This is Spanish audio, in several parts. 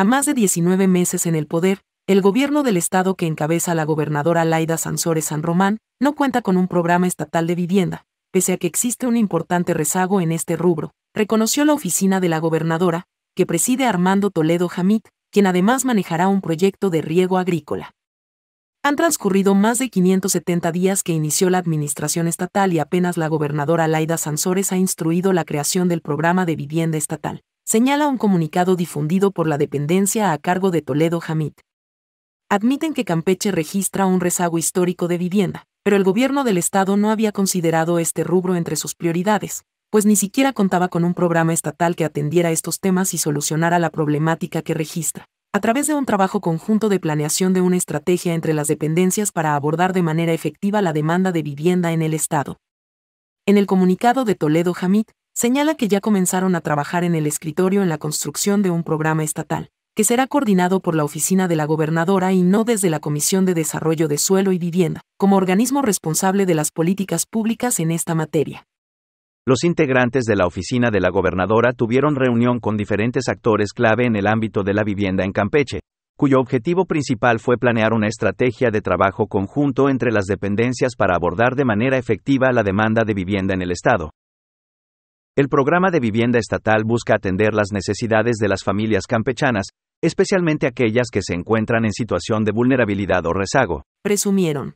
A más de 19 meses en el poder, el gobierno del estado que encabeza la gobernadora Laida Sansores San Román no cuenta con un programa estatal de vivienda, pese a que existe un importante rezago en este rubro, reconoció la oficina de la gobernadora, que preside Armando Toledo Jamit, quien además manejará un proyecto de riego agrícola. Han transcurrido más de 570 días que inició la administración estatal y apenas la gobernadora Laida Sansores ha instruido la creación del programa de vivienda estatal señala un comunicado difundido por la dependencia a cargo de Toledo Hamid. Admiten que Campeche registra un rezago histórico de vivienda, pero el gobierno del estado no había considerado este rubro entre sus prioridades, pues ni siquiera contaba con un programa estatal que atendiera estos temas y solucionara la problemática que registra, a través de un trabajo conjunto de planeación de una estrategia entre las dependencias para abordar de manera efectiva la demanda de vivienda en el Estado. En el comunicado de Toledo Hamid, señala que ya comenzaron a trabajar en el escritorio en la construcción de un programa estatal, que será coordinado por la oficina de la gobernadora y no desde la Comisión de Desarrollo de Suelo y Vivienda, como organismo responsable de las políticas públicas en esta materia. Los integrantes de la oficina de la gobernadora tuvieron reunión con diferentes actores clave en el ámbito de la vivienda en Campeche, cuyo objetivo principal fue planear una estrategia de trabajo conjunto entre las dependencias para abordar de manera efectiva la demanda de vivienda en el Estado. El programa de vivienda estatal busca atender las necesidades de las familias campechanas, especialmente aquellas que se encuentran en situación de vulnerabilidad o rezago. Presumieron.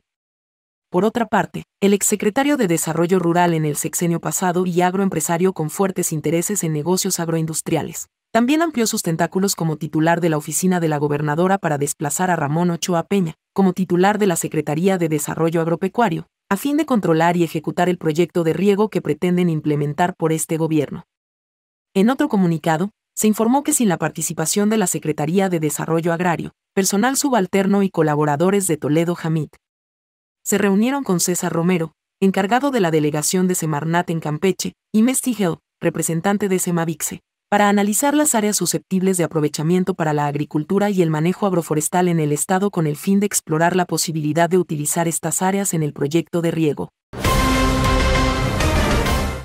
Por otra parte, el exsecretario de Desarrollo Rural en el sexenio pasado y agroempresario con fuertes intereses en negocios agroindustriales, también amplió sus tentáculos como titular de la oficina de la gobernadora para desplazar a Ramón Ochoa Peña, como titular de la Secretaría de Desarrollo Agropecuario, a fin de controlar y ejecutar el proyecto de riego que pretenden implementar por este gobierno. En otro comunicado, se informó que sin la participación de la Secretaría de Desarrollo Agrario, personal subalterno y colaboradores de Toledo Jamit, se reunieron con César Romero, encargado de la delegación de Semarnat en Campeche, y Mestigel, representante de Semavixe, para analizar las áreas susceptibles de aprovechamiento para la agricultura y el manejo agroforestal en el Estado con el fin de explorar la posibilidad de utilizar estas áreas en el proyecto de riego.